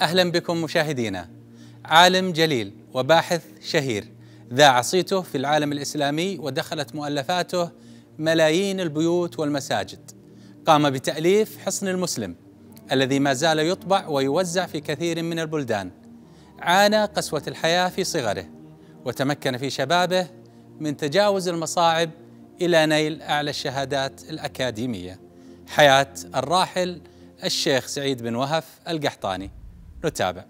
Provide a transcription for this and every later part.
أهلا بكم مشاهدينا عالم جليل وباحث شهير ذاع صيته في العالم الإسلامي ودخلت مؤلفاته ملايين البيوت والمساجد قام بتأليف حصن المسلم الذي ما زال يطبع ويوزع في كثير من البلدان عانى قسوة الحياة في صغره وتمكن في شبابه من تجاوز المصاعب إلى نيل أعلى الشهادات الأكاديمية حياة الراحل الشيخ سعيد بن وهف القحطاني نتابع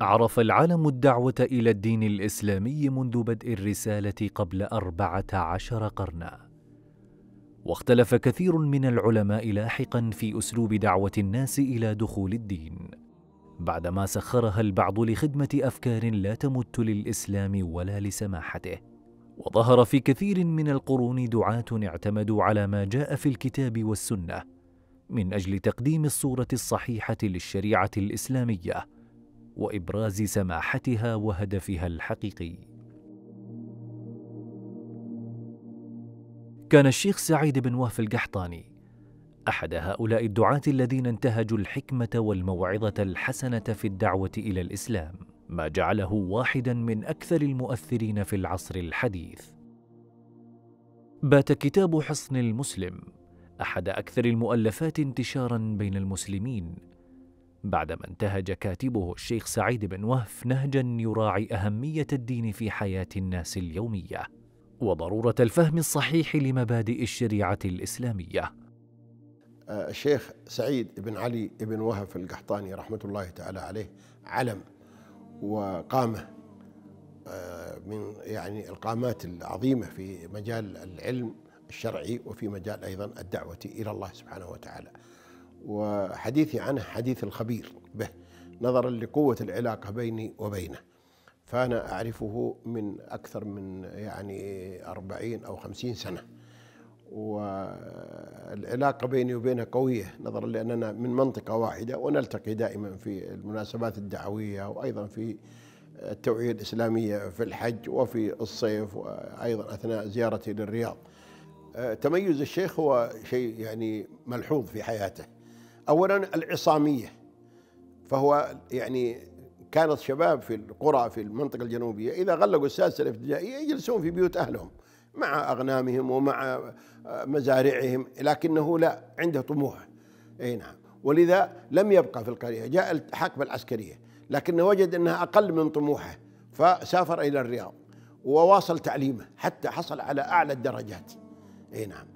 عرف العالم الدعوة إلى الدين الإسلامي منذ بدء الرسالة قبل أربعة عشر قرنا واختلف كثير من العلماء لاحقا في أسلوب دعوة الناس إلى دخول الدين بعدما سخرها البعض لخدمة أفكار لا تمت للإسلام ولا لسماحته وظهر في كثير من القرون دعاه اعتمدوا على ما جاء في الكتاب والسنه من اجل تقديم الصوره الصحيحه للشريعه الاسلاميه وابراز سماحتها وهدفها الحقيقي كان الشيخ سعيد بن وهف القحطاني احد هؤلاء الدعاه الذين انتهجوا الحكمه والموعظه الحسنه في الدعوه الى الاسلام ما جعله واحدا من اكثر المؤثرين في العصر الحديث بات كتاب حصن المسلم احد اكثر المؤلفات انتشارا بين المسلمين بعدما انتهج كاتبه الشيخ سعيد بن وهف نهجا يراعي اهميه الدين في حياه الناس اليوميه وضروره الفهم الصحيح لمبادئ الشريعه الاسلاميه آه، الشيخ سعيد بن علي بن وهف القحطاني رحمه الله تعالى عليه علم وقامه آه، من يعني القامات العظيمه في مجال العلم الشرعي وفي مجال ايضا الدعوه الى الله سبحانه وتعالى. وحديثي عنه حديث الخبير به نظرا لقوه العلاقه بيني وبينه. فأنا أعرفه من أكثر من يعني أربعين أو خمسين سنة والعلاقة بيني وبينها قوية نظرا لأننا من منطقة واحدة ونلتقي دائما في المناسبات الدعوية وأيضا في التوعية الإسلامية في الحج وفي الصيف وأيضا أثناء زيارتي للرياض تميز الشيخ هو شيء يعني ملحوظ في حياته أولا العصامية فهو يعني كانت شباب في القرى في المنطقة الجنوبية إذا غلقوا السادسة الابتدائية يجلسون في بيوت أهلهم مع أغنامهم ومع آه، مزارعهم لكنه لا عنده طموح أي نعم ولذا لم يبقى في القرية جاء الحقبة العسكرية لكنه وجد أنها أقل من طموحه فسافر إلى الرياض وواصل تعليمه حتى حصل على أعلى الدرجات أي نعم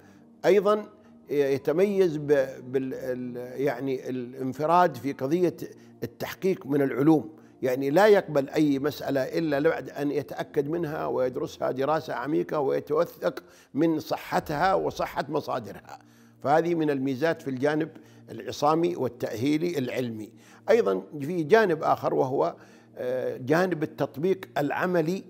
أيضا يتميز بال يعني الانفراد في قضية التحقيق من العلوم يعني لا يقبل أي مسألة إلا بعد أن يتأكد منها ويدرسها دراسة عميقة ويتوثق من صحتها وصحة مصادرها فهذه من الميزات في الجانب العصامي والتأهيلي العلمي أيضا في جانب آخر وهو آه، جانب التطبيق العملي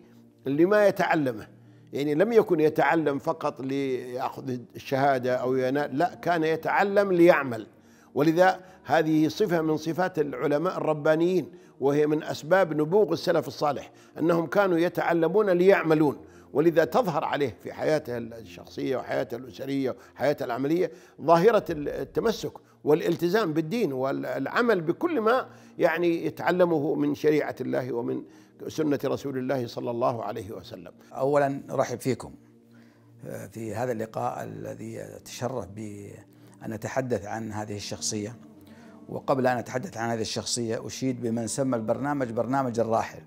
لما يتعلمه يعني لم يكن يتعلم فقط ليأخذ الشهادة أو ينال لا كان يتعلم ليعمل ولذا هذه صفة من صفات العلماء الربانيين وهي من أسباب نبوغ السلف الصالح أنهم كانوا يتعلمون ليعملون ولذا تظهر عليه في حياته الشخصية وحياته الأسرية وحياته العملية ظاهرة التمسك والالتزام بالدين والعمل بكل ما يعني يتعلمه من شريعة الله ومن سنة رسول الله صلى الله عليه وسلم أولا رحب فيكم آه، في هذا اللقاء الذي تشرف بأن نتحدث عن هذه الشخصية وقبل أن أتحدث عن هذه الشخصية أشيد بمن سمى البرنامج برنامج الراحل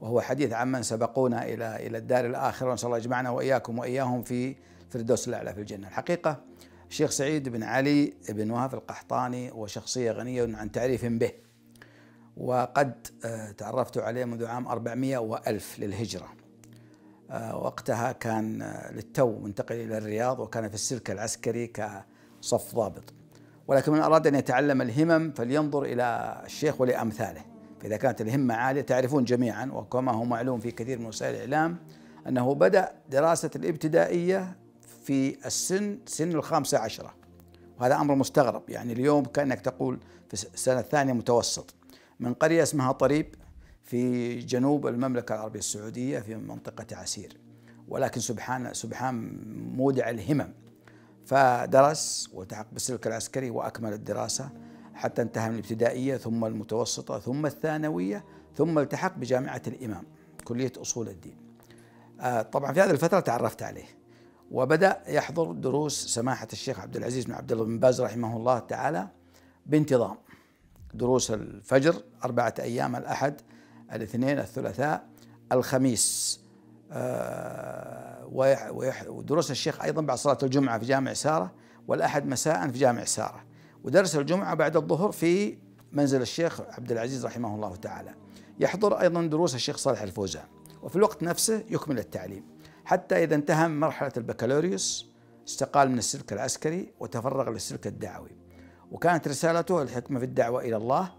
وهو حديث عن من سبقونا إلى إلى الدار الآخرة ونسأل الله يجمعنا وإياكم وإياهم في فردوس الأعلى في الجنة الحقيقة الشيخ سعيد بن علي بن وهف القحطاني هو شخصية غنية عن تعريف به وقد آه، تعرفت عليه منذ عام 400 وألف للهجرة آه، وقتها كان آه، للتو منتقل إلى الرياض وكان في السلك العسكري كصف ضابط ولكن من أراد أن يتعلم الهمم فلينظر إلى الشيخ ولأمثاله فإذا كانت الهمة عالية تعرفون جميعا وكما هو معلوم في كثير من وسائل الإعلام أنه بدأ دراسة الابتدائية في السن سن الخامسة عشرة وهذا أمر مستغرب يعني اليوم كأنك تقول في السنة الثانية متوسط من قرية اسمها طريب في جنوب المملكة العربية السعودية في منطقة عسير ولكن سبحان سبحان مودع الهمم فدرس والتحق بالسلك العسكري وأكمل الدراسة حتى انتهى من الابتدائية ثم المتوسطة ثم الثانوية ثم التحق بجامعة الإمام كلية أصول الدين آه، طبعا في هذه الفترة تعرفت عليه وبدأ يحضر دروس سماحة الشيخ عبد العزيز بن عبد الله بن باز رحمه الله تعالى بانتظام دروس الفجر أربعة أيام الأحد الاثنين الثلاثاء الخميس آه، ودروس الشيخ أيضا بعد صلاة الجمعة في جامع سارة والأحد مساء في جامع سارة ودرس الجمعة بعد الظهر في منزل الشيخ عبد العزيز رحمه الله تعالى يحضر أيضا دروس الشيخ صالح الفوزان وفي الوقت نفسه يكمل التعليم حتى إذا انتهى من مرحلة البكالوريوس استقال من السلك العسكري وتفرغ للسلك الدعوي وكانت رسالته الحكمة في الدعوة إلى الله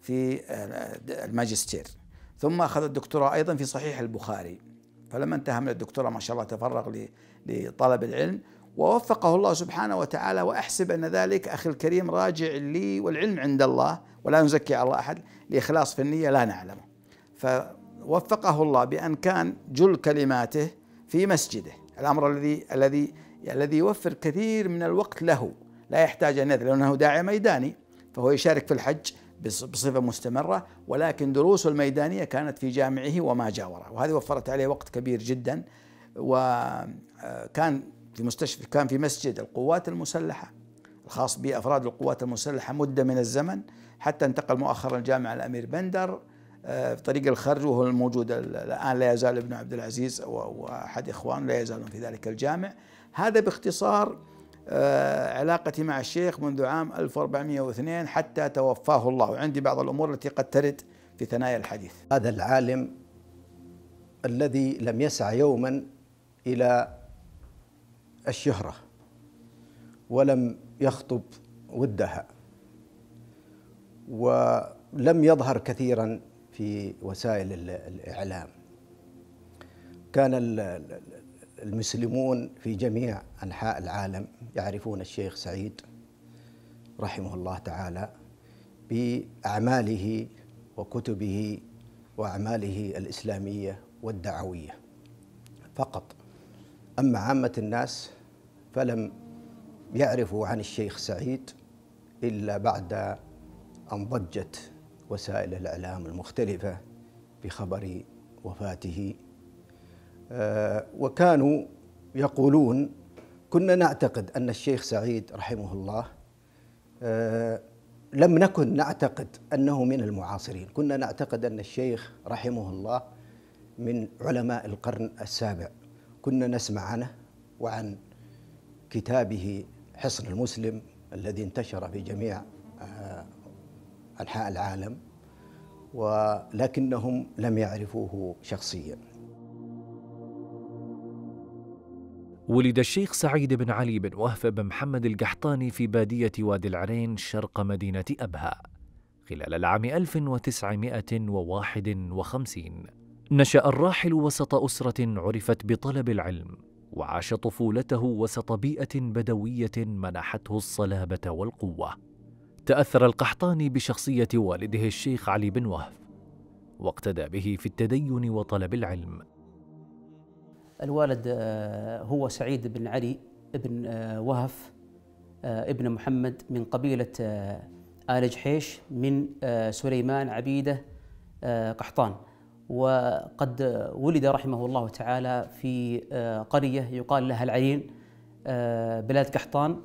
في آه، الماجستير ثم أخذ الدكتوراه أيضا في صحيح البخاري فلما انتهى من الدكتوراه ما شاء الله تفرغ لطلب العلم ووفقه الله سبحانه وتعالى واحسب ان ذلك اخي الكريم راجع لي والعلم عند الله ولا نزكي على الله احد لاخلاص في النيه لا نعلمه. فوفقه الله بان كان جل كلماته في مسجده، الامر الذي الذي الذي يوفر كثير من الوقت له لا يحتاج ان يذهب لانه داعي ميداني فهو يشارك في الحج بصفة مستمرة ولكن دروسه الميدانية كانت في جامعه وما جاوره وهذه وفرت عليه وقت كبير جدا وكان آه، في مستشفى كان في مسجد القوات المسلحة الخاص بأفراد القوات المسلحة مدة من الزمن حتى انتقل مؤخرا الجامعة الأمير بندر في آه، طريق الخرج وهو الموجود الآن لا يزال ابن عبد العزيز وأحد إخوانه لا يزالون في ذلك الجامع هذا باختصار آه، علاقتي مع الشيخ منذ عام 1402 حتى توفاه الله وعندي بعض الأمور التي قد ترد في ثنايا الحديث هذا العالم الذي لم يسع يوما إلى الشهرة ولم يخطب ودها ولم يظهر كثيرا في وسائل الإعلام كان المسلمون في جميع انحاء العالم يعرفون الشيخ سعيد رحمه الله تعالى باعماله وكتبه واعماله الاسلاميه والدعويه فقط اما عامه الناس فلم يعرفوا عن الشيخ سعيد الا بعد ان ضجت وسائل الاعلام المختلفه بخبر وفاته آه، وكانوا يقولون كنا نعتقد أن الشيخ سعيد رحمه الله آه، لم نكن نعتقد أنه من المعاصرين كنا نعتقد أن الشيخ رحمه الله من علماء القرن السابع كنا نسمع عنه وعن كتابه حصن المسلم الذي انتشر في جميع آه، أنحاء العالم ولكنهم لم يعرفوه شخصياً ولد الشيخ سعيد بن علي بن وهف بن محمد القحطاني في بادية وادي العرين شرق مدينة أبها خلال العام 1951 نشأ الراحل وسط أسرة عرفت بطلب العلم وعاش طفولته وسط بيئة بدوية منحته الصلابة والقوة تأثر القحطاني بشخصية والده الشيخ علي بن وهف واقتدى به في التدين وطلب العلم الوالد آه، هو سعيد بن علي بن آه، وهف آه، ابن محمد من قبيلة آل جحيش من سليمان عبيدة قحطان وقد ولد رحمه الله تعالى في قرية يقال لها العين بلاد قحطان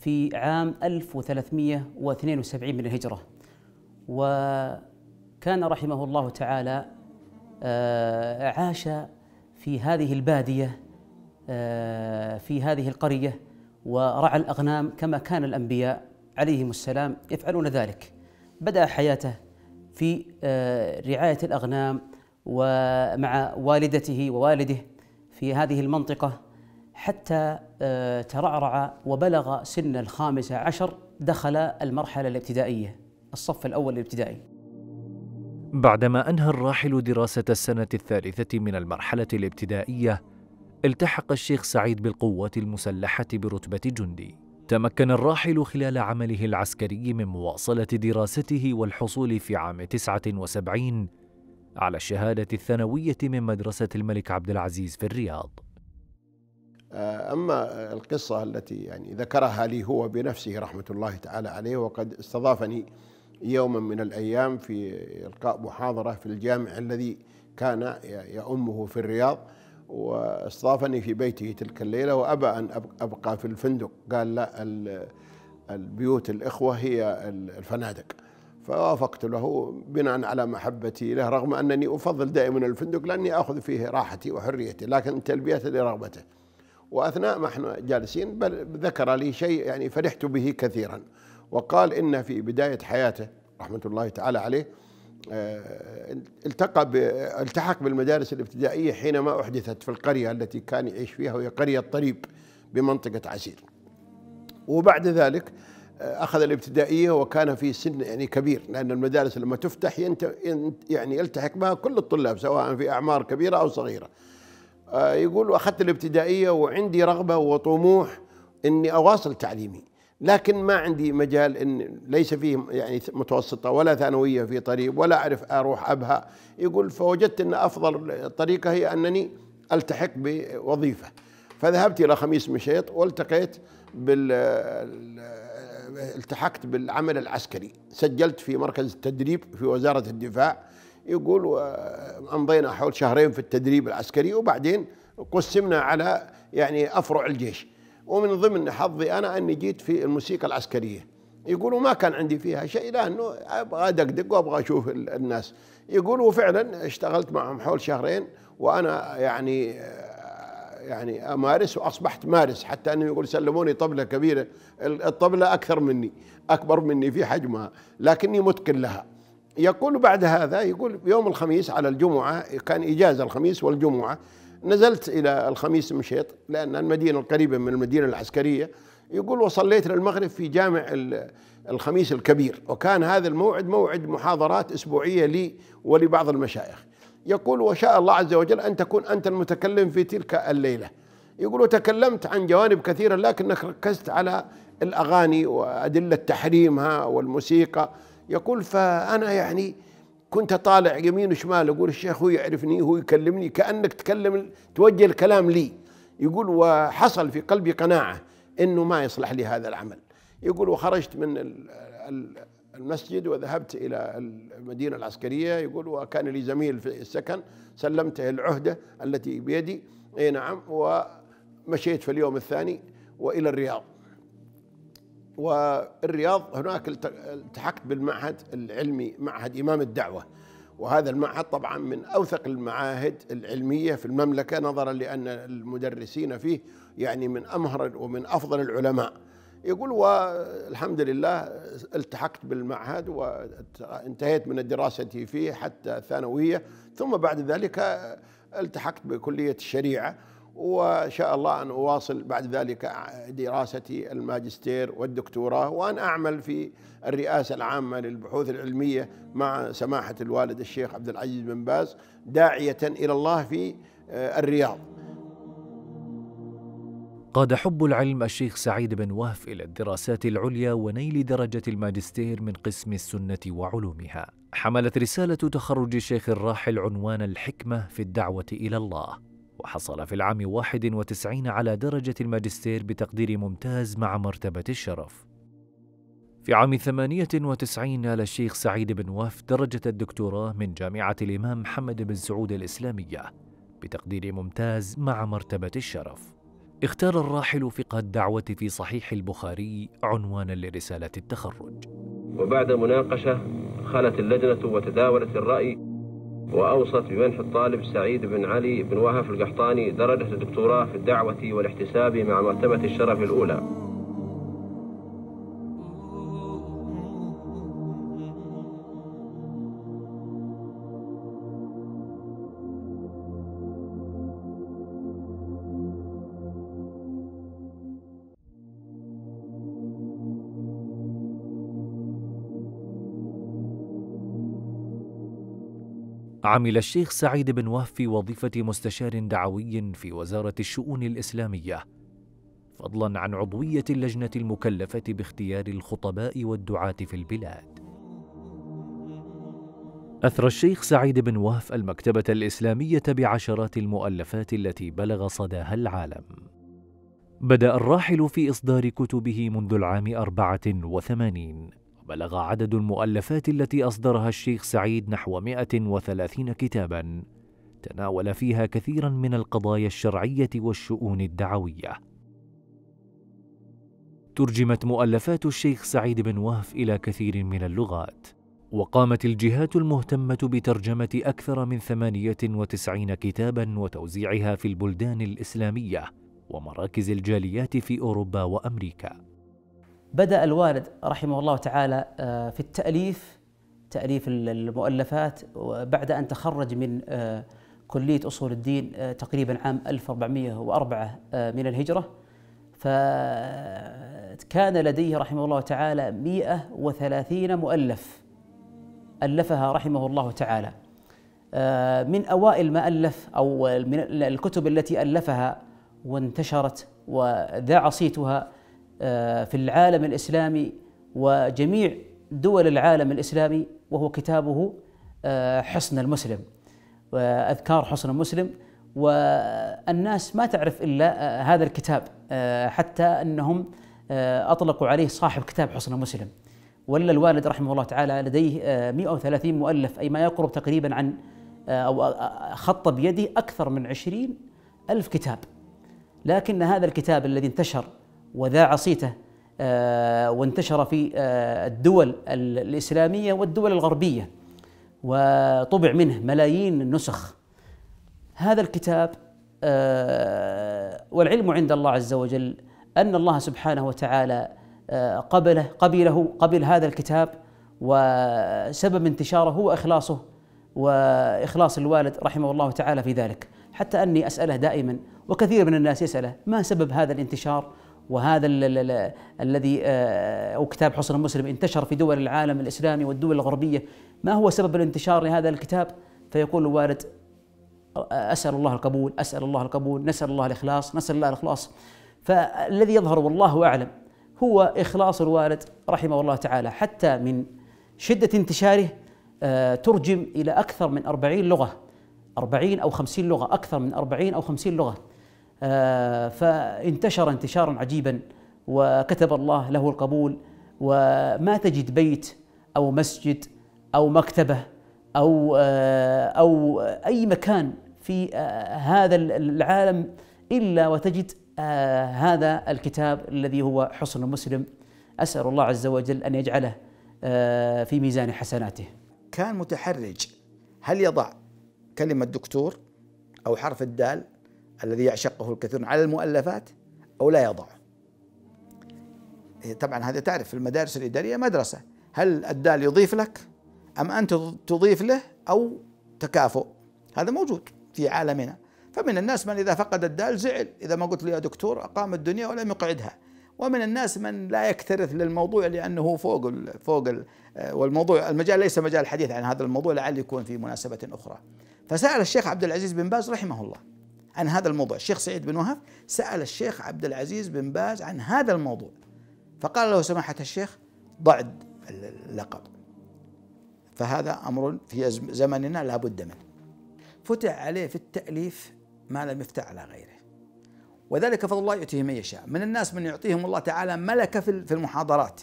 في عام 1372 من الهجرة وكان رحمه الله تعالى عاش في هذه البادية آه، في هذه القرية ورعى الأغنام كما كان الأنبياء عليهم السلام يفعلون ذلك بدأ حياته في آه، رعاية الأغنام ومع والدته ووالده في هذه المنطقة حتى آه، ترعرع وبلغ سن الخامسة عشر دخل المرحلة الابتدائية الصف الأول الابتدائي بعدما أنهى الراحل دراسة السنة الثالثة من المرحلة الابتدائية، التحق الشيخ سعيد بالقوات المسلحة برتبة جندي. تمكن الراحل خلال عمله العسكري من مواصلة دراسته والحصول في عام 79 على الشهادة الثانوية من مدرسة الملك عبد العزيز في الرياض. آه، أما القصة التي يعني ذكرها لي هو بنفسه رحمة الله تعالى عليه وقد استضافني يوما من الايام في القاء محاضره في الجامع الذي كان يأمه في الرياض واستضافني في بيته تلك الليله وابى ان ابقى في الفندق قال لا البيوت الاخوه هي الفنادق فوافقت له بناء على محبتي له رغم انني افضل دائما الفندق لاني اخذ فيه راحتي وحريتي لكن تلبيه لرغبته واثناء ما احنا جالسين بل ذكر لي شيء يعني فرحت به كثيرا وقال إن في بداية حياته رحمة الله تعالى عليه آه، التقى التحق بالمدارس الابتدائية حينما أحدثت في القرية التي كان يعيش فيها وهي قرية طريب بمنطقة عسير وبعد ذلك آه، أخذ الابتدائية وكان في سن يعني كبير لأن المدارس لما تفتح يعني يلتحق بها كل الطلاب سواء في أعمار كبيرة أو صغيرة آه، يقول أخذت الابتدائية وعندي رغبة وطموح أني أواصل تعليمي لكن ما عندي مجال ان ليس فيه يعني متوسطه ولا ثانويه في طريق ولا اعرف اروح ابها يقول فوجدت ان افضل طريقه هي انني التحق بوظيفه فذهبت الى خميس مشيط والتقيت بال التحقت بالعمل العسكري سجلت في مركز التدريب في وزاره الدفاع يقول امضينا حول شهرين في التدريب العسكري وبعدين قسمنا على يعني افرع الجيش ومن ضمن حظي انا اني جيت في الموسيقى العسكريه يقولوا ما كان عندي فيها شيء لانه ابغى ادقدق وابغى اشوف الناس يقولوا فعلا اشتغلت معهم حول شهرين وانا يعني يعني امارس واصبحت مارس حتى انه يقول سلموني طبله كبيره الطبله اكثر مني اكبر مني في حجمها لكني متقن لها يقول بعد هذا يقول يوم الخميس على الجمعه كان اجازه الخميس والجمعه نزلت إلى الخميس مشيط لأن المدينة القريبة من المدينة العسكرية يقول وصليت للمغرب في جامع الخميس الكبير وكان هذا الموعد موعد محاضرات أسبوعية لي ولبعض المشايخ يقول وشاء الله عز وجل أن تكون أنت المتكلم في تلك الليلة يقول وتكلمت عن جوانب كثيرة لكنك ركزت على الأغاني وأدلة تحريمها والموسيقى يقول فأنا يعني كنت طالع يمين وشمال اقول الشيخ هو يعرفني هو يكلمني كانك تكلم توجه الكلام لي يقول وحصل في قلبي قناعه انه ما يصلح لي هذا العمل يقول وخرجت من المسجد وذهبت الى المدينه العسكريه يقول وكان لي زميل في السكن سلمته العهده التي بيدي اي نعم ومشيت في اليوم الثاني والى الرياض والرياض هناك التحقت بالمعهد العلمي معهد إمام الدعوة وهذا المعهد طبعا من أوثق المعاهد العلمية في المملكة نظرا لأن المدرسين فيه يعني من أمهر ومن أفضل العلماء يقول والحمد لله التحقت بالمعهد وانتهيت من الدراسة فيه حتى ثانوية ثم بعد ذلك التحقت بكلية الشريعة وإن شاء الله أن أواصل بعد ذلك دراستي الماجستير والدكتوراه وأن أعمل في الرئاسة العامة للبحوث العلمية مع سماحة الوالد الشيخ عبد العزيز بن باز داعية إلى الله في آه، الرياض قاد حب العلم الشيخ سعيد بن وهف إلى الدراسات العليا ونيل درجة الماجستير من قسم السنة وعلومها حملت رسالة تخرج الشيخ الراحل عنوان الحكمة في الدعوة إلى الله وحصل في العام 91 على درجة الماجستير بتقدير ممتاز مع مرتبة الشرف في عام 98 نال الشيخ سعيد بن واف درجة الدكتوراه من جامعة الإمام محمد بن سعود الإسلامية بتقدير ممتاز مع مرتبة الشرف اختار الراحل فقه الدعوة في صحيح البخاري عنوانا لرسالة التخرج وبعد مناقشة خلت اللجنة وتداولت الرأي وأوصت بمنح الطالب سعيد بن علي بن وهف القحطاني درجة الدكتوراه في الدعوة والاحتساب مع مرتبة الشرف الأولى عمل الشيخ سعيد بن وهف في وظيفة مستشار دعوي في وزارة الشؤون الإسلامية، فضلاً عن عضوية اللجنة المكلفة باختيار الخطباء والدعاة في البلاد. أثرى الشيخ سعيد بن وهف المكتبة الإسلامية بعشرات المؤلفات التي بلغ صداها العالم. بدأ الراحل في إصدار كتبه منذ العام 84 بلغ عدد المؤلفات التي أصدرها الشيخ سعيد نحو 130 كتاباً تناول فيها كثيرا من القضايا الشرعية والشؤون الدعوية. ترجمت مؤلفات الشيخ سعيد بن وهف إلى كثير من اللغات، وقامت الجهات المهتمة بترجمة أكثر من 98 كتابا وتوزيعها في البلدان الإسلامية ومراكز الجاليات في أوروبا وأمريكا. بدأ الوالد رحمه الله تعالى آه، في التأليف تأليف المؤلفات بعد أن تخرج من آه، كلية أصول الدين آه، تقريبا عام 1404 من الهجرة فكان لديه رحمه الله تعالى 130 مؤلف ألفها رحمه الله تعالى من أوائل ما ألف أو من الكتب التي ألفها وانتشرت وذاع صيتها آه، في العالم الإسلامي وجميع دول العالم الإسلامي وهو كتابه آه، حصن المسلم وأذكار حصن المسلم والناس ما تعرف إلا آه، هذا الكتاب حتى أنهم أطلقوا عليه صاحب كتاب حصن المسلم ولا الوالد رحمه الله تعالى لديه 130 مؤلف أي ما يقرب تقريبا عن أو خط بيده أكثر من 20 ألف كتاب لكن هذا الكتاب الذي انتشر وذاع صيته آه، وانتشر في آه، الدول الإسلامية والدول الغربية وطبع منه ملايين النسخ هذا الكتاب آه، والعلم عند الله عز وجل أن الله سبحانه وتعالى قبله قبله قبل هذا الكتاب وسبب انتشاره هو إخلاصه وإخلاص الوالد رحمه الله تعالى في ذلك حتى أني أسأله دائما وكثير من الناس يسأله ما سبب هذا الانتشار وهذا الذي آه، او كتاب حسن مسلم انتشر في دول العالم الاسلامي والدول الغربيه ما هو سبب الانتشار لهذا الكتاب فيقول الوالد اسال الله القبول اسال الله القبول نسال الله الاخلاص نسال الله الاخلاص فالذي يظهر والله اعلم هو اخلاص الوالد رحمه الله تعالى حتى من شده انتشاره آه، ترجم الى اكثر من 40 لغه 40 او 50 لغه اكثر من 40 او 50 لغه آه، فانتشر انتشارا عجيبا وكتب الله له القبول وما تجد بيت او مسجد او مكتبه او آه، او اي مكان في آه، هذا العالم الا وتجد هذا الكتاب الذي هو حصن مسلم اسال الله عز وجل ان يجعله في ميزان حسناته. كان متحرج هل يضع كلمه دكتور او حرف الدال الذي يعشقه الكثير على المؤلفات أو لا يضعه إيه، طبعا هذا تعرف في المدارس الإدارية مدرسة هل الدال يضيف لك أم أنت تضيف له أو تكافؤ هذا موجود في عالمنا فمن الناس من إذا فقد الدال زعل إذا ما قلت له يا دكتور أقام الدنيا ولم يقعدها ومن الناس من لا يكترث للموضوع لأنه فوق الـ فوق الـ والموضوع المجال ليس مجال الحديث عن هذا الموضوع لعل يكون في مناسبة أخرى فسأل الشيخ عبد العزيز بن باز رحمه الله عن هذا الموضوع الشيخ سعيد بن وهب سأل الشيخ عبد العزيز بن باز عن هذا الموضوع فقال له سماحة الشيخ ضعد اللقب فهذا أمر في زمننا لا بد منه فتح عليه في التأليف ما لم يفتح على غيره وذلك فضل الله يؤتيه من يشاء من الناس من يعطيهم الله تعالى ملكة في المحاضرات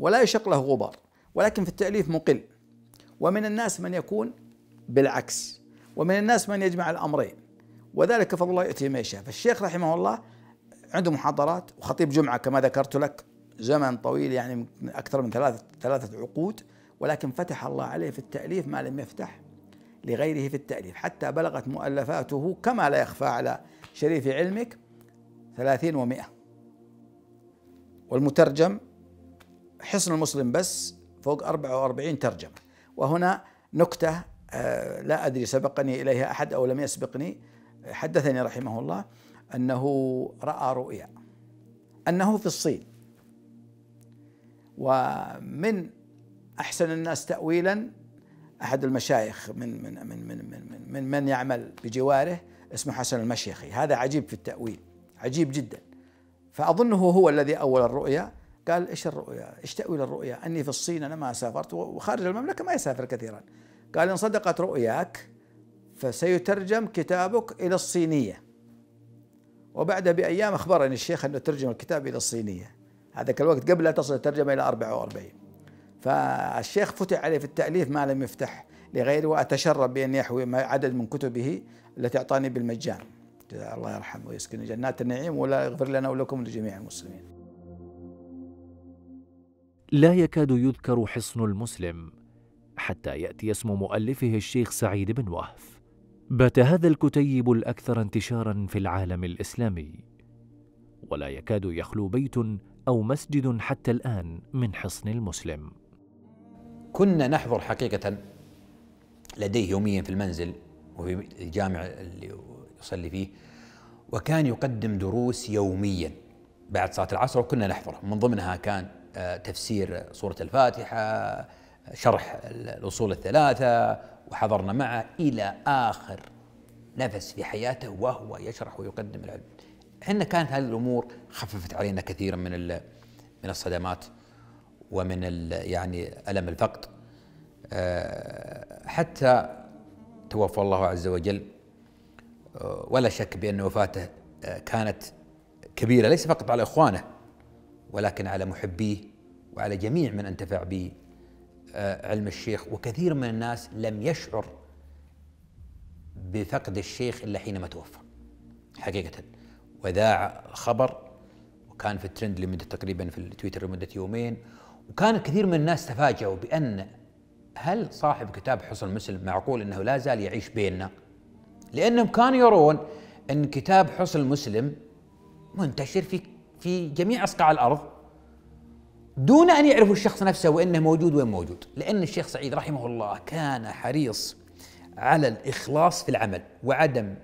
ولا يشق له غبار ولكن في التأليف مقل ومن الناس من يكون بالعكس ومن الناس من يجمع الأمرين وذلك فضل الله يؤتيه ما يشاء فالشيخ رحمه الله عنده محاضرات وخطيب جمعة كما ذكرت لك زمن طويل يعني من أكثر من ثلاثة, ثلاثة عقود ولكن فتح الله عليه في التأليف ما لم يفتح لغيره في التأليف حتى بلغت مؤلفاته كما لا يخفى على شريف علمك ثلاثين ومئة والمترجم حصن المسلم بس فوق 44 ترجمة وهنا نكتة آه، لا أدري سبقني إليها أحد أو لم يسبقني حدثني رحمه الله أنه رأى رؤيا أنه في الصين ومن أحسن الناس تأويلا أحد المشايخ من من من من من من, من يعمل بجواره اسمه حسن المشيخي هذا عجيب في التأويل عجيب جدا فأظنه هو الذي أول الرؤيا قال ايش الرؤيا؟ ايش تأويل الرؤيا؟ اني في الصين انا ما سافرت وخارج المملكه ما يسافر كثيرا. قال ان صدقت رؤياك فسيترجم كتابك إلى الصينية وبعد بأيام أخبرني الشيخ أنه ترجم الكتاب إلى الصينية هذاك الوقت قبل لا تصل الترجمة إلى 44 فالشيخ فتح عليه في التأليف ما لم يفتح لغيره وأتشرف بأن يحوي عدد من كتبه التي أعطاني بالمجان الله يرحمه ويسكن جنات النعيم ولا يغفر لنا ولكم لجميع المسلمين لا يكاد يذكر حصن المسلم حتى يأتي اسم مؤلفه الشيخ سعيد بن وهف بات هذا الكتيب الأكثر انتشارا في العالم الإسلامي ولا يكاد يخلو بيت أو مسجد حتى الآن من حصن المسلم كنا نحضر حقيقة لديه يوميا في المنزل وفي الجامع اللي يصلي فيه وكان يقدم دروس يوميا بعد صلاة العصر وكنا نحضره من ضمنها كان آه، تفسير سورة الفاتحة شرح الأصول الثلاثة وحضرنا معه إلى آخر نفس في حياته وهو يشرح ويقدم العلم احنا كانت هذه الأمور خففت علينا كثيرا من من الصدمات ومن يعني ألم الفقد آه، حتى توفى الله عز وجل آه، ولا شك بأن وفاته آه، كانت كبيرة ليس فقط على إخوانه ولكن على محبيه وعلى جميع من انتفع به آه، علم الشيخ وكثير من الناس لم يشعر بفقد الشيخ إلا حينما توفى حقيقة وذاع خبر وكان في الترند لمدة تقريبا في التويتر لمدة يومين وكان كثير من الناس تفاجئوا بأن هل صاحب كتاب حسن مسلم معقول أنه لا زال يعيش بيننا لأنهم كانوا يرون أن كتاب حسن مسلم منتشر في في جميع أصقاع الأرض دون أن يعرفوا الشخص نفسه وإنه موجود وين موجود لأن الشيخ سعيد رحمه الله كان حريص على الإخلاص في العمل وعدم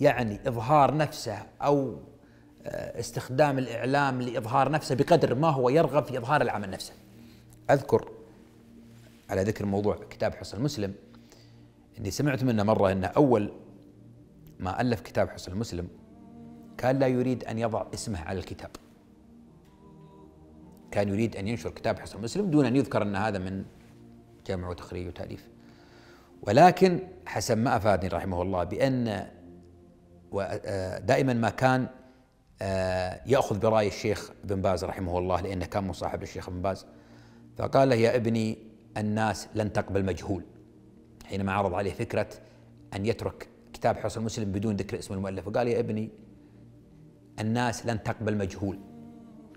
يعني إظهار نفسه أو آه، استخدام الإعلام لإظهار نفسه بقدر ما هو يرغب في إظهار العمل نفسه أذكر على ذكر موضوع كتاب حسن مسلم اني سمعت منه مره انه اول ما الف كتاب حسن مسلم كان لا يريد ان يضع اسمه على الكتاب كان يريد أن ينشر كتاب حسن مسلم دون أن يذكر أن هذا من جمع وتخريج وتأليف ولكن حسن ما أفادني رحمه الله بأن آه، دائما ما كان آه، يأخذ برأي الشيخ بن باز رحمه الله لأنه كان مصاحب للشيخ بن باز فقال له يا ابني الناس لن تقبل مجهول حينما عرض عليه فكرة أن يترك كتاب حسن مسلم بدون ذكر اسم المؤلف وقال يا ابني الناس لن تقبل مجهول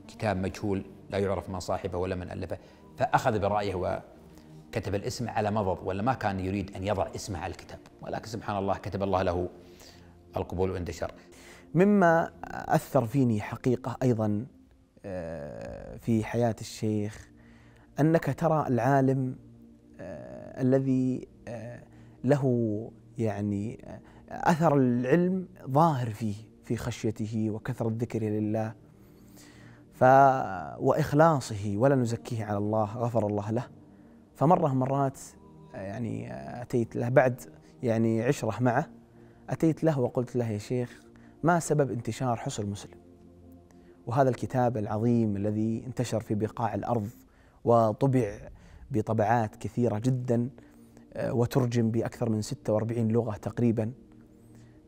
كتاب مجهول لا يعرف من صاحبه ولا من ألفه فأخذ برأيه وكتب الاسم على مضض ولا ما كان يريد أن يضع اسمه على الكتاب ولكن سبحان الله كتب الله له القبول واندشر مما أثر فيني حقيقة أيضا آه، في حياة الشيخ أنك ترى العالم آه، الذي آه، له يعني أثر العلم ظاهر فيه في خشيته وكثرة ذكره لله ف وإخلاصه ولا نزكيه على الله غفر الله له فمرة مرات يعني أتيت له بعد يعني عشرة معه أتيت له وقلت له يا شيخ ما سبب انتشار حسن مسلم وهذا الكتاب العظيم الذي انتشر في بقاع الأرض وطبع بطبعات كثيرة جدا آه، وترجم بأكثر من 46 لغة تقريبا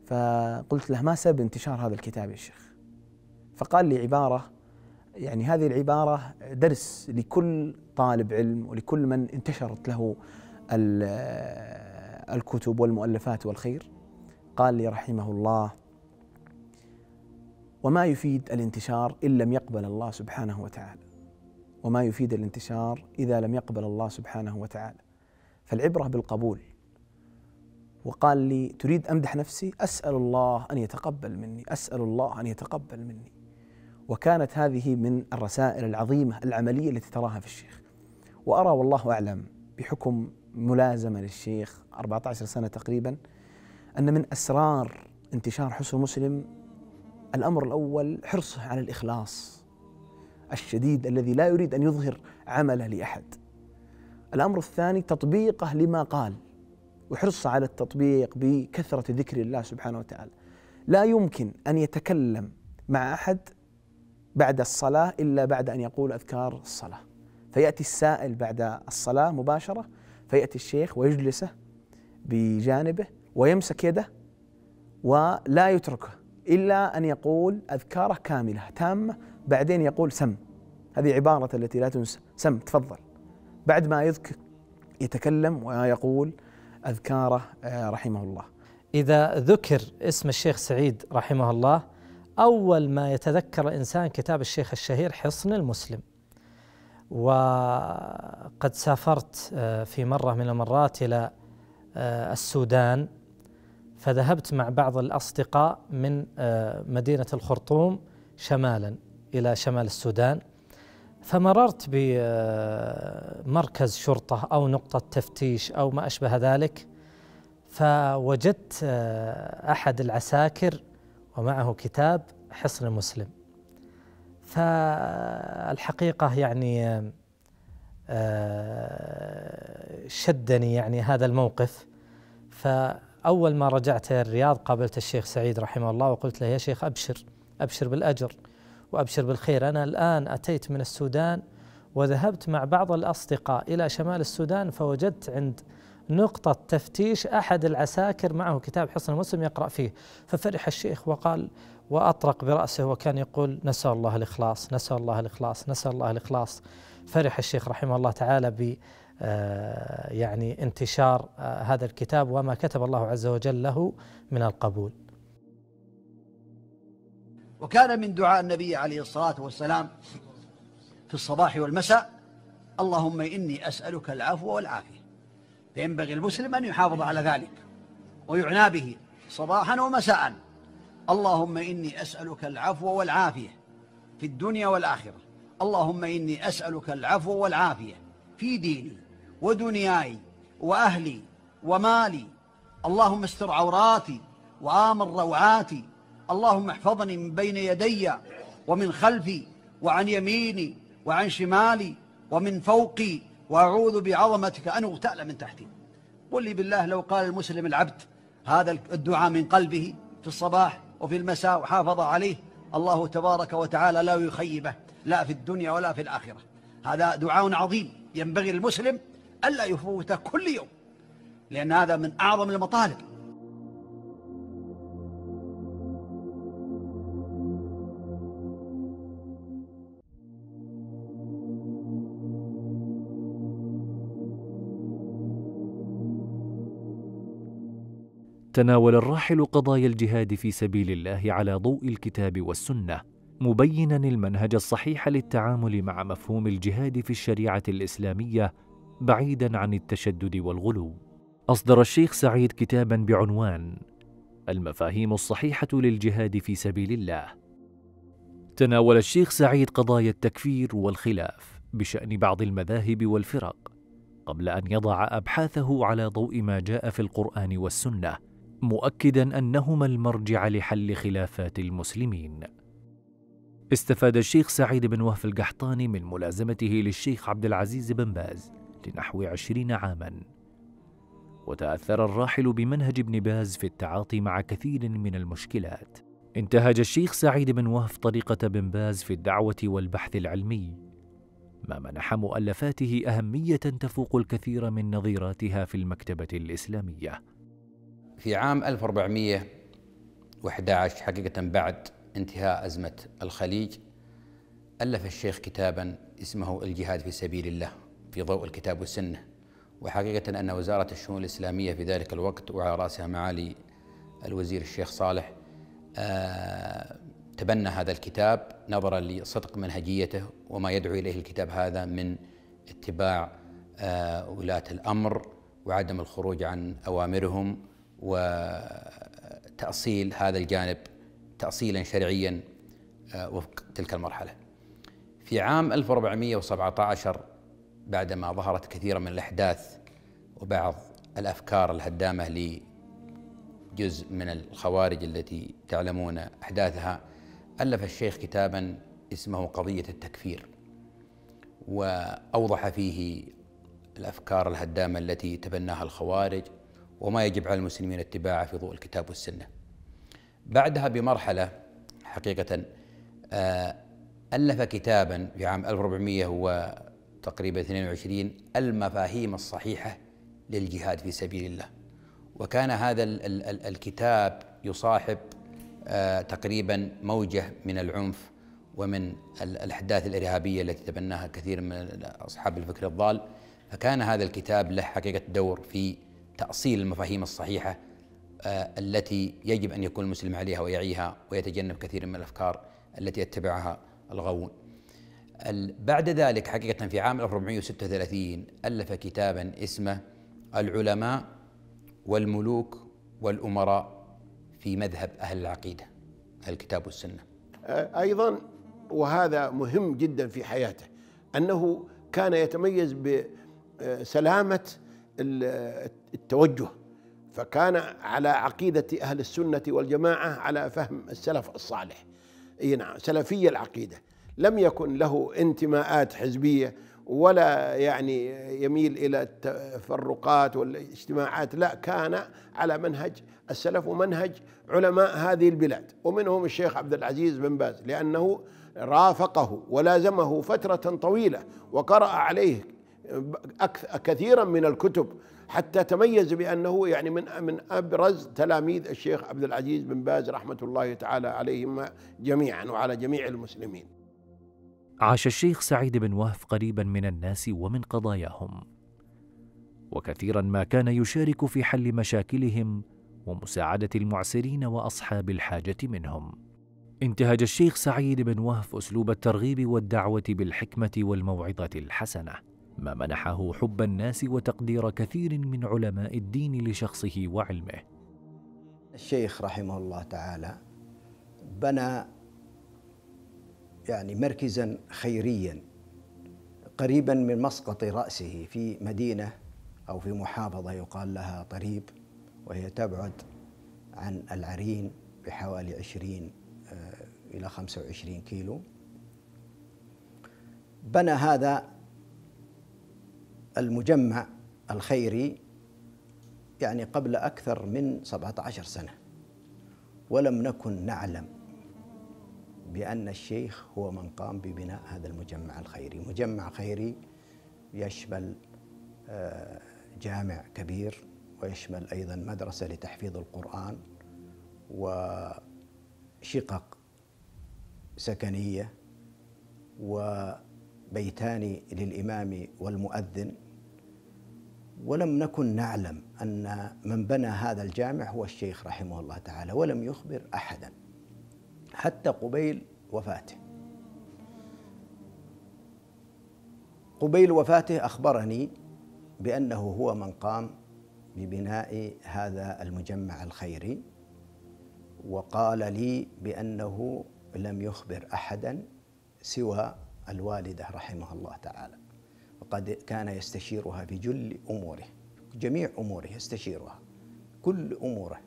فقلت له ما سبب انتشار هذا الكتاب يا شيخ فقال لي عبارة يعني هذه العبارة درس لكل طالب علم ولكل من انتشرت له الكتب والمؤلفات والخير قال لي رحمه الله وما يفيد الانتشار إن لم يقبل الله سبحانه وتعالى وما يفيد الانتشار إذا لم يقبل الله سبحانه وتعالى فالعبرة بالقبول وقال لي تريد أمدح نفسي أسأل الله أن يتقبل مني أسأل الله أن يتقبل مني وكانت هذه من الرسائل العظيمة العملية التي تراها في الشيخ وأرى والله أعلم بحكم ملازمة للشيخ 14 سنة تقريبا أن من أسرار انتشار حسن مسلم الأمر الأول حرصه على الإخلاص الشديد الذي لا يريد أن يظهر عمله لأحد الأمر الثاني تطبيقه لما قال وحرصه على التطبيق بكثرة ذكر الله سبحانه وتعالى لا يمكن أن يتكلم مع أحد بعد الصلاة إلا بعد أن يقول أذكار الصلاة فيأتي السائل بعد الصلاة مباشرة فيأتي الشيخ ويجلسه بجانبه ويمسك يده ولا يتركه إلا أن يقول أذكاره كاملة تامة بعدين يقول سم هذه عبارة التي لا تنسى سم تفضل بعد ما يذكر يتكلم ويقول أذكاره آه، رحمه الله إذا ذكر اسم الشيخ سعيد رحمه الله أول ما يتذكر الإنسان كتاب الشيخ الشهير حصن المسلم وقد سافرت آه، في مرة من المرات إلى آه، السودان فذهبت مع بعض الأصدقاء من آه، مدينة الخرطوم شمالا إلى شمال السودان فمررت بمركز شرطة أو نقطة تفتيش أو ما أشبه ذلك فوجدت أحد العساكر ومعه كتاب حصن مسلم فالحقيقة يعني آه، شدني يعني هذا الموقف فأول ما رجعت إلى الرياض قابلت الشيخ سعيد رحمه الله وقلت له يا شيخ أبشر أبشر بالأجر وأبشر بالخير أنا الآن أتيت من السودان وذهبت مع بعض الأصدقاء إلى شمال السودان فوجدت عند نقطة تفتيش أحد العساكر معه كتاب حصن مسلم يقرأ فيه ففرح الشيخ وقال وأطرق برأسه وكان يقول نسأل الله الإخلاص نسأل الله الإخلاص نسأل الله الإخلاص فرح الشيخ رحمه الله تعالى ب آه، يعني انتشار آه، هذا الكتاب وما كتب الله عز وجل له من القبول وكان من دعاء النبي عليه الصلاة والسلام في الصباح والمساء اللهم إني أسألك العفو والعافية فينبغي المسلم أن يحافظ على ذلك ويعنى به صباحا ومساء اللهم إني أسألك العفو والعافية في الدنيا والآخرة اللهم إني أسألك العفو والعافية في ديني ودنياي وأهلي ومالي اللهم استر عوراتي وآمن روعاتي اللهم احفظني من بين يدي ومن خلفي وعن يميني وعن شمالي ومن فوقي وأعوذ بعظمتك أن أغتال من تحتي قل لي بالله لو قال المسلم العبد هذا الدعاء من قلبه في الصباح وفي المساء وحافظ عليه الله تبارك وتعالى لا يخيبه لا في الدنيا ولا في الآخرة هذا دعاء عظيم ينبغي للمسلم ألا يفوته كل يوم لأن هذا من أعظم المطالب تناول الراحل قضايا الجهاد في سبيل الله على ضوء الكتاب والسنه مبينا المنهج الصحيح للتعامل مع مفهوم الجهاد في الشريعه الاسلاميه بعيدا عن التشدد والغلو اصدر الشيخ سعيد كتابا بعنوان المفاهيم الصحيحه للجهاد في سبيل الله تناول الشيخ سعيد قضايا التكفير والخلاف بشان بعض المذاهب والفرق قبل ان يضع ابحاثه على ضوء ما جاء في القران والسنه مؤكدا انهما المرجع لحل خلافات المسلمين استفاد الشيخ سعيد بن وهف القحطاني من ملازمته للشيخ عبد العزيز بن باز لنحو عشرين عاما وتاثر الراحل بمنهج ابن باز في التعاطي مع كثير من المشكلات انتهج الشيخ سعيد بن وهف طريقه بن باز في الدعوه والبحث العلمي ما منح مؤلفاته اهميه تفوق الكثير من نظيراتها في المكتبه الاسلاميه في عام 1411 حقيقة بعد انتهاء أزمة الخليج ألف الشيخ كتابا اسمه الجهاد في سبيل الله في ضوء الكتاب والسنة وحقيقة أن وزارة الشؤون الإسلامية في ذلك الوقت وعلى رأسها معالي الوزير الشيخ صالح آه، تبنى هذا الكتاب نظرا لصدق منهجيته وما يدعو إليه الكتاب هذا من اتباع آه، ولاة الأمر وعدم الخروج عن أوامرهم وتأصيل هذا الجانب تأصيلا شرعيا آه، وفق تلك المرحلة في عام 1417 بعدما ظهرت كثير من الأحداث وبعض الأفكار الهدامة لجزء من الخوارج التي تعلمون أحداثها ألف الشيخ كتابا اسمه قضية التكفير وأوضح فيه الأفكار الهدامة التي تبناها الخوارج وما يجب على المسلمين اتباعه في ضوء الكتاب والسنة بعدها بمرحلة حقيقة آه، ألف كتابا في عام 1400 هو تقريبا 22 المفاهيم الصحيحة للجهاد في سبيل الله وكان هذا الكتاب يصاحب آه، تقريبا موجة من العنف ومن الأحداث الإرهابية التي تبناها كثير من أصحاب الفكر الضال فكان هذا الكتاب له حقيقة دور في تأصيل المفاهيم الصحيحة آه، التي يجب أن يكون المسلم عليها ويعيها ويتجنب كثير من الأفكار التي يتبعها الغوون بعد ذلك حقيقة في عام 1436 ألف كتابا اسمه العلماء والملوك والأمراء في مذهب أهل العقيدة الكتاب والسنة آه، أيضا وهذا مهم جدا في حياته أنه كان يتميز بسلامة التوجه فكان على عقيدة أهل السنة والجماعة على فهم السلف الصالح أي نعم سلفي العقيدة لم يكن له انتماءات حزبية ولا يعني يميل إلى التفرقات والاجتماعات لا كان على منهج السلف ومنهج علماء هذه البلاد ومنهم الشيخ عبد العزيز بن باز لأنه رافقه ولازمه فترة طويلة وقرأ عليه كثيرا من الكتب حتى تميز بأنه يعني من من أبرز تلاميذ الشيخ عبد العزيز بن باز رحمة الله تعالى عليهما جميعا وعلى جميع المسلمين عاش الشيخ سعيد بن وهف قريبا من الناس ومن قضاياهم وكثيرا ما كان يشارك في حل مشاكلهم ومساعدة المعسرين وأصحاب الحاجة منهم. انتهج الشيخ سعيد بن وهف أسلوب الترغيب والدعوة بالحكمة والموعظة الحسنة. ما منحه حب الناس وتقدير كثير من علماء الدين لشخصه وعلمه الشيخ رحمه الله تعالى بنى يعني مركزا خيريا قريبا من مسقط رأسه في مدينة أو في محافظة يقال لها طريب وهي تبعد عن العرين بحوالي 20 آه، إلى 25 كيلو بنى هذا المجمع الخيري يعني قبل أكثر من 17 سنة ولم نكن نعلم بأن الشيخ هو من قام ببناء هذا المجمع الخيري مجمع خيري يشمل آه، جامع كبير ويشمل أيضا مدرسة لتحفيظ القرآن وشقق سكنية وبيتان للإمام والمؤذن ولم نكن نعلم أن من بنى هذا الجامع هو الشيخ رحمه الله تعالى ولم يخبر أحدا حتى قبيل وفاته قبيل وفاته أخبرني بأنه هو من قام ببناء هذا المجمع الخيري وقال لي بأنه لم يخبر أحدا سوى الوالدة رحمها الله تعالى وقد كان يستشيرها في جل أموره جميع أموره يستشيرها كل أموره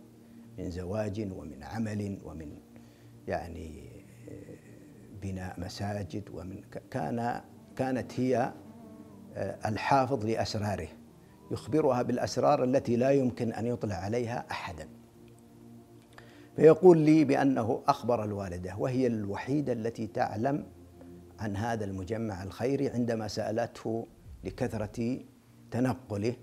من زواج ومن عمل ومن يعني آه، بناء مساجد ومن كان كانت هي آه، الحافظ لأسراره يخبرها بالأسرار التي لا يمكن أن يطلع عليها أحدا فيقول لي بأنه أخبر الوالدة وهي الوحيدة التي تعلم عن هذا المجمع الخيري عندما سألته لكثرة تنقله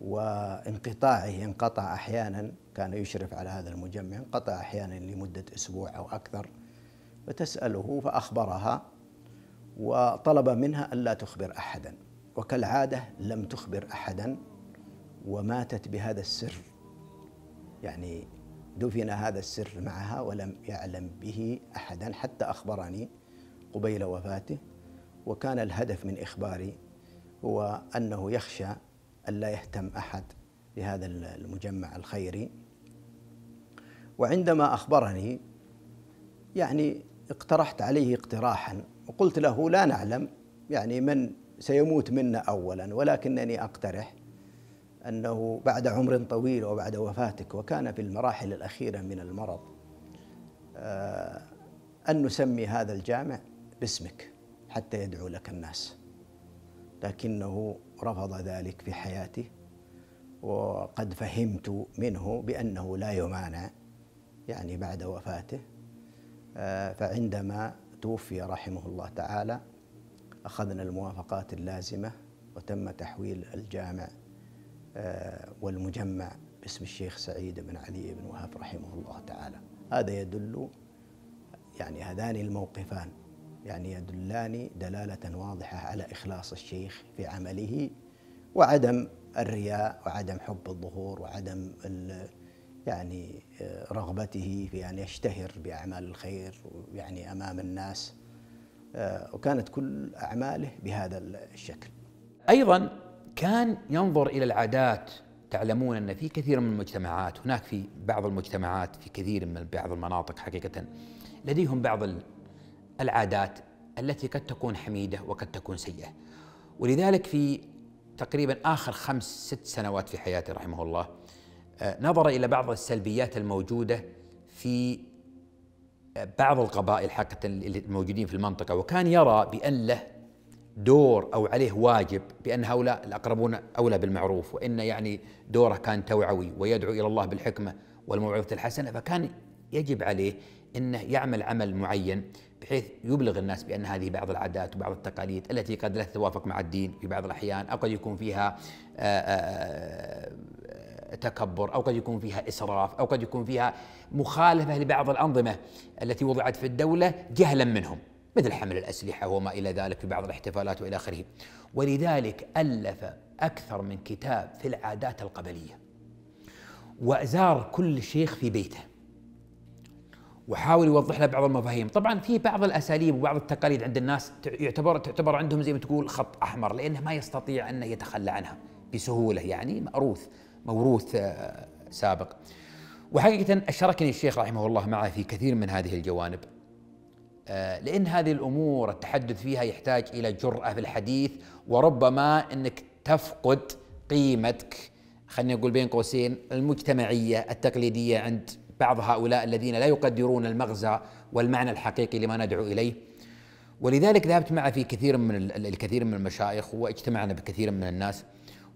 وانقطاعه انقطع أحيانا كان يشرف على هذا المجمع انقطع أحيانا لمدة أسبوع أو أكثر فتسأله فأخبرها وطلب منها ألا تخبر أحدا وكالعادة لم تخبر أحدا وماتت بهذا السر يعني دفن هذا السر معها ولم يعلم به أحدا حتى أخبرني قبيل وفاته وكان الهدف من إخباري هو أنه يخشى أن لا يهتم أحد لهذا المجمع الخيري وعندما أخبرني يعني اقترحت عليه اقتراحا وقلت له لا نعلم يعني من سيموت منا أولا ولكنني أقترح أنه بعد عمر طويل وبعد وفاتك وكان في المراحل الأخيرة من المرض آه، أن نسمي هذا الجامع باسمك حتى يدعو لك الناس لكنه رفض ذلك في حياته وقد فهمت منه بأنه لا يمانع يعني بعد وفاته آه، فعندما توفي رحمه الله تعالى أخذنا الموافقات اللازمة وتم تحويل الجامع آه، والمجمع باسم الشيخ سعيد بن علي بن وهب رحمه الله تعالى هذا يدل يعني هذان الموقفان يعني يدلان دلالة واضحة على إخلاص الشيخ في عمله وعدم الرياء وعدم حب الظهور وعدم يعني آه، رغبته في أن يشتهر بأعمال الخير يعني أمام الناس آه، وكانت كل أعماله بهذا الشكل أيضا كان ينظر إلى العادات تعلمون أن في كثير من المجتمعات هناك في بعض المجتمعات في كثير من بعض المناطق حقيقة لديهم بعض العادات التي قد تكون حميده وقد تكون سيئه. ولذلك في تقريبا اخر خمس ست سنوات في حياتي رحمه الله آه، نظر الى بعض السلبيات الموجوده في آه، بعض القبائل حقا الموجودين في المنطقه وكان يرى بان له دور او عليه واجب بان هؤلاء الاقربون اولى بالمعروف وان يعني دوره كان توعوي ويدعو الى الله بالحكمه والموعظه الحسنه فكان يجب عليه انه يعمل عمل معين بحيث يبلغ الناس بأن هذه بعض العادات وبعض التقاليد التي قد لا تتوافق مع الدين في بعض الأحيان أو قد يكون فيها آه، آه، آه، تكبر أو قد يكون فيها إسراف أو قد يكون فيها مخالفة لبعض الأنظمة التي وضعت في الدولة جهلا منهم مثل حمل الأسلحة وما إلى ذلك في بعض الاحتفالات وإلى آخره ولذلك ألف أكثر من كتاب في العادات القبلية وزار كل شيخ في بيته وحاول يوضح له بعض المفاهيم طبعا في بعض الاساليب وبعض التقاليد عند الناس يعتبر تعتبر عندهم زي ما تقول خط احمر لانه ما يستطيع ان يتخلى عنها بسهوله يعني موروث موروث آه، سابق وحقيقه اشركني الشيخ رحمه الله معه في كثير من هذه الجوانب آه، لان هذه الامور التحدث فيها يحتاج الى جراه في الحديث وربما انك تفقد قيمتك خليني اقول بين قوسين المجتمعيه التقليديه عند بعض هؤلاء الذين لا يقدرون المغزى والمعنى الحقيقي لما ندعو اليه ولذلك ذهبت معه في كثير من الكثير من المشايخ واجتمعنا بكثير من الناس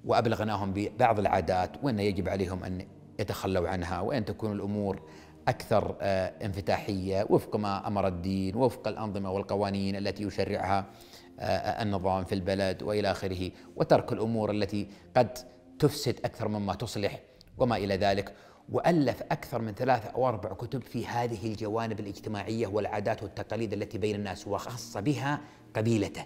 وابلغناهم ببعض العادات وان يجب عليهم ان يتخلوا عنها وان تكون الامور اكثر آه، انفتاحيه وفق ما امر الدين وفق الانظمه والقوانين التي يشرعها آه، آه، النظام في البلد والى اخره وترك الامور التي قد تفسد اكثر مما تصلح وما الى ذلك والف اكثر من ثلاثه او اربع كتب في هذه الجوانب الاجتماعيه والعادات والتقاليد التي بين الناس وخص بها قبيلته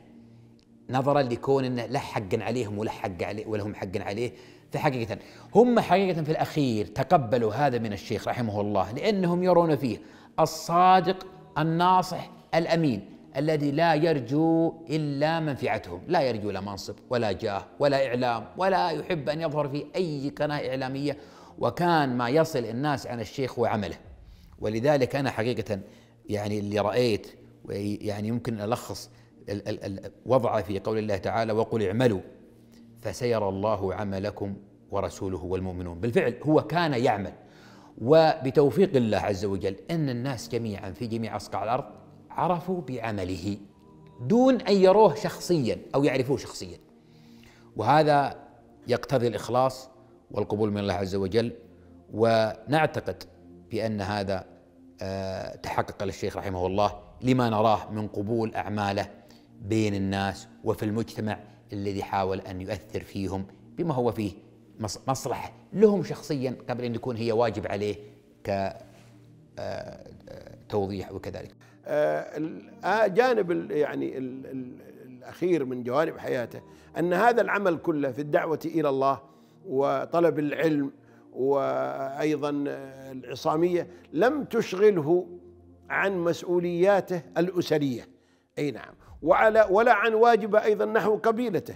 نظرا لكون انه له حق عليهم وله حق عليه ولهم حق عليه فحقيقه هم حقيقه في الاخير تقبلوا هذا من الشيخ رحمه الله لانهم يرون فيه الصادق الناصح الامين الذي لا يرجو الا منفعتهم، لا يرجو لا منصب ولا جاه ولا اعلام ولا يحب ان يظهر في اي قناه اعلاميه وكان ما يصل الناس عن الشيخ وعمله ولذلك انا حقيقه يعني اللي رايت يعني يمكن الخص وضعه في قول الله تعالى وقل اعملوا فسيرى الله عملكم ورسوله والمؤمنون بالفعل هو كان يعمل وبتوفيق الله عز وجل ان الناس جميعا في جميع اصقاع الارض عرفوا بعمله دون ان يروه شخصيا او يعرفوه شخصيا وهذا يقتضي الاخلاص والقبول من الله عز وجل ونعتقد بأن هذا آه، تحقق للشيخ رحمه الله لما نراه من قبول أعماله بين الناس وفي المجتمع الذي حاول أن يؤثر فيهم بما هو فيه مصلحة لهم شخصيا قبل أن يكون هي واجب عليه كتوضيح آه، وكذلك آه، جانب يعني الأخير من جوانب حياته أن هذا العمل كله في الدعوة إلى الله وطلب العلم وايضا العصاميه لم تشغله عن مسؤولياته الاسريه اي نعم وعلى ولا عن واجب ايضا نحو قبيلته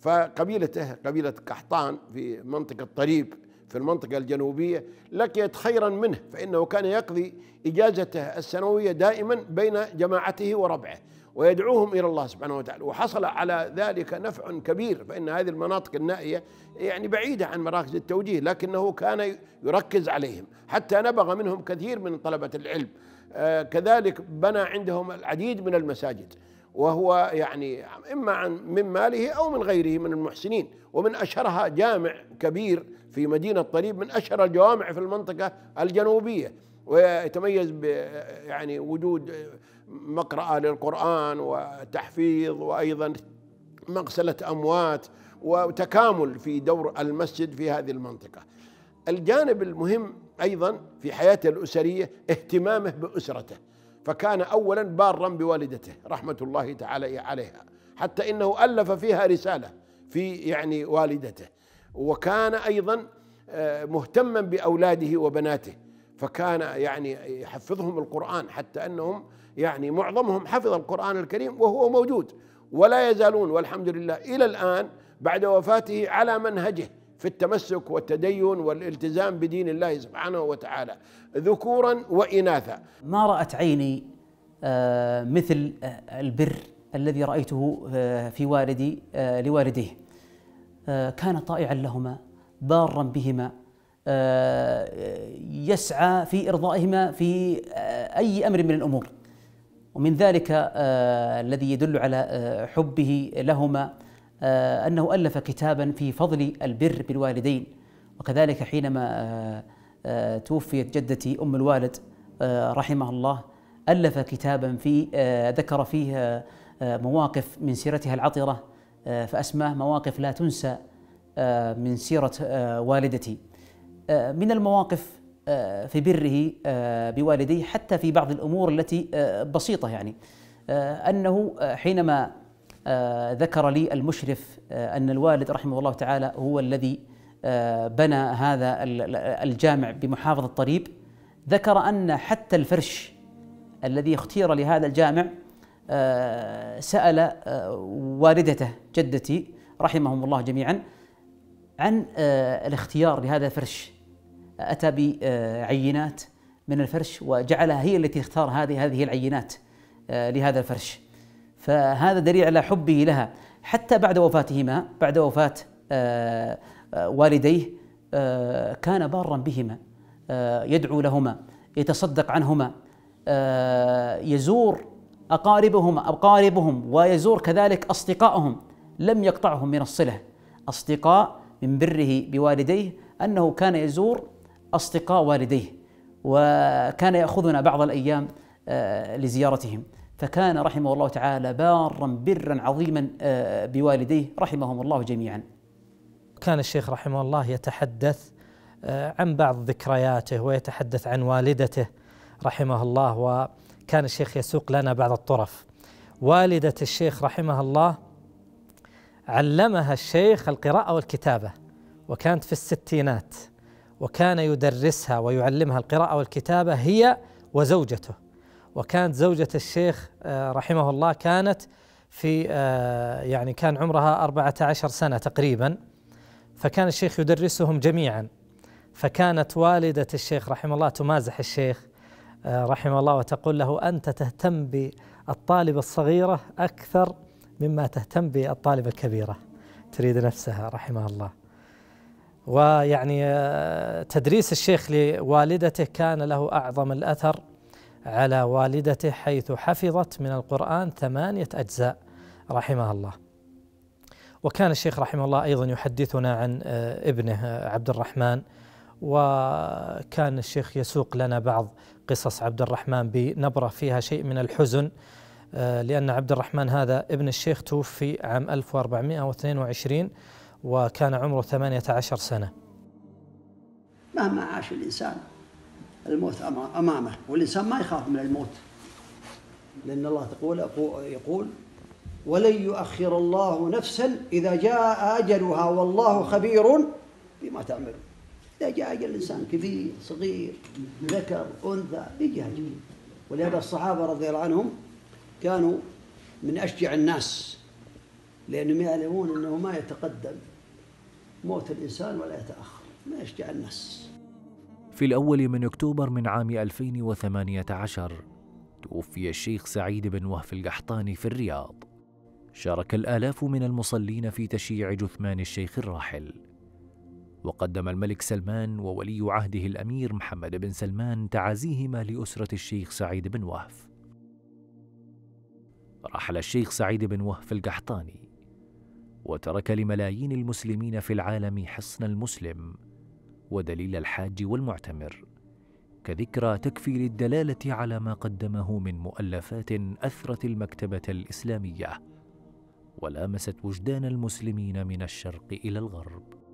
فقبيلته قبيله قحطان في منطقه طريب في المنطقة الجنوبية لقيت خيرا منه فإنه كان يقضي إجازته السنوية دائما بين جماعته وربعه ويدعوهم إلى الله سبحانه وتعالى وحصل على ذلك نفع كبير فإن هذه المناطق النائية يعني بعيدة عن مراكز التوجيه لكنه كان يركز عليهم حتى نبغ منهم كثير من طلبة العلم آه، كذلك بنى عندهم العديد من المساجد وهو يعني إما عن من ماله أو من غيره من المحسنين ومن أشهرها جامع كبير في مدينة طريب من أشهر الجوامع في المنطقة الجنوبية ويتميز يعني وجود مقرأة للقرآن وتحفيظ وأيضا مغسلة أموات وتكامل في دور المسجد في هذه المنطقة الجانب المهم أيضا في حياته الأسرية اهتمامه بأسرته فكان أولا بارا بوالدته رحمة الله تعالى عليها حتى إنه ألف فيها رسالة في يعني والدته وكان أيضا آه، مهتما بأولاده وبناته فكان يعني يحفظهم القرآن حتى أنهم يعني معظمهم حفظ القرآن الكريم وهو موجود ولا يزالون والحمد لله إلى الآن بعد وفاته على منهجه في التمسك والتدين والالتزام بدين الله سبحانه وتعالى ذكورا وإناثا ما رأت عيني آه، مثل آه، البر الذي رأيته آه، في والدي لوالديه كان طائعا لهما بارا بهما يسعى في إرضائهما في أي أمر من الأمور ومن ذلك آه، الذي يدل على آه، حبه لهما آه، أنه ألف كتابا في فضل البر بالوالدين وكذلك حينما توفيت جدتي أم الوالد رحمه الله ألف كتابا في ذكر فيه مواقف من سيرتها العطرة فأسماه مواقف لا تنسى من سيرة والدتي من المواقف آه، في بره آه، بوالديه حتى في بعض الامور التي آه، بسيطه يعني انه حينما ذكر لي المشرف ان الوالد رحمه الله تعالى هو الذي بنى هذا الجامع بمحافظه طريب ذكر ان حتى الفرش الذي اختير لهذا الجامع سال والدته جدتي رحمهم الله جميعا عن الاختيار لهذا الفرش أتى بعينات من الفرش وجعلها هي التي اختار هذه هذه العينات آه، لهذا الفرش فهذا دليل على حبه لها حتى بعد وفاتهما بعد وفاة آه، آه، والديه كان بارا بهما يدعو لهما يتصدق عنهما يزور اقاربهما أقاربهم ويزور كذلك أصدقائهم لم يقطعهم من الصلة أصدقاء من بره بوالديه أنه كان يزور أصدقاء والديه وكان يأخذنا بعض الأيام آه، لزيارتهم فكان رحمه الله تعالى بارا برا عظيما آه، بوالديه رحمهم الله جميعا كان الشيخ رحمه الله يتحدث آه، عن بعض ذكرياته ويتحدث عن والدته رحمه الله وكان الشيخ يسوق لنا بعض الطرف والدة الشيخ رحمه الله علمها الشيخ القراءة والكتابة وكانت في الستينات وكان يدرسها ويعلمها القراءة والكتابة هي وزوجته وكانت زوجة الشيخ آه، رحمه الله كانت في آه، يعني كان عمرها 14 سنة تقريبا فكان الشيخ يدرسهم جميعا فكانت والدة الشيخ رحمه الله تمازح الشيخ آه، رحمه الله وتقول له أنت تهتم بالطالبة الصغيرة أكثر مما تهتم بالطالبة الكبيرة تريد نفسها رحمه الله ويعني آه، تدريس الشيخ لوالدته كان له أعظم الأثر على والدته حيث حفظت من القرآن ثمانية أجزاء رحمها الله وكان الشيخ رحمه الله أيضا يحدثنا عن آه، ابنه آه، عبد الرحمن وكان الشيخ يسوق لنا بعض قصص عبد الرحمن بنبرة فيها شيء من الحزن لأن عبد الرحمن هذا ابن الشيخ توفي عام 1422 وكان عمره 18 سنة مهما عاش الإنسان الموت أمامه والإنسان ما يخاف من الموت لأن الله تقول يقول ولن يؤخر الله نفسا إذا جاء أجلها والله خبير بما تعملون إذا جاء أجل الإنسان كبير صغير ذكر أنثى يجي أجل ولهذا الصحابة رضي الله عنهم كانوا من أشجع الناس لأنهم يعلمون أنه ما يتقدم موت الإنسان ولا يتأخر ما يشجع الناس في الأول من أكتوبر من عام 2018 توفي الشيخ سعيد بن وهف القحطاني في الرياض شارك الآلاف من المصلين في تشييع جثمان الشيخ الراحل وقدم الملك سلمان وولي عهده الأمير محمد بن سلمان تعازيهما لأسرة الشيخ سعيد بن وهف رحل الشيخ سعيد بن وهف القحطاني وترك لملايين المسلمين في العالم حصن المسلم ودليل الحاج والمعتمر كذكرى تكفي للدلاله على ما قدمه من مؤلفات اثرت المكتبه الاسلاميه ولامست وجدان المسلمين من الشرق الى الغرب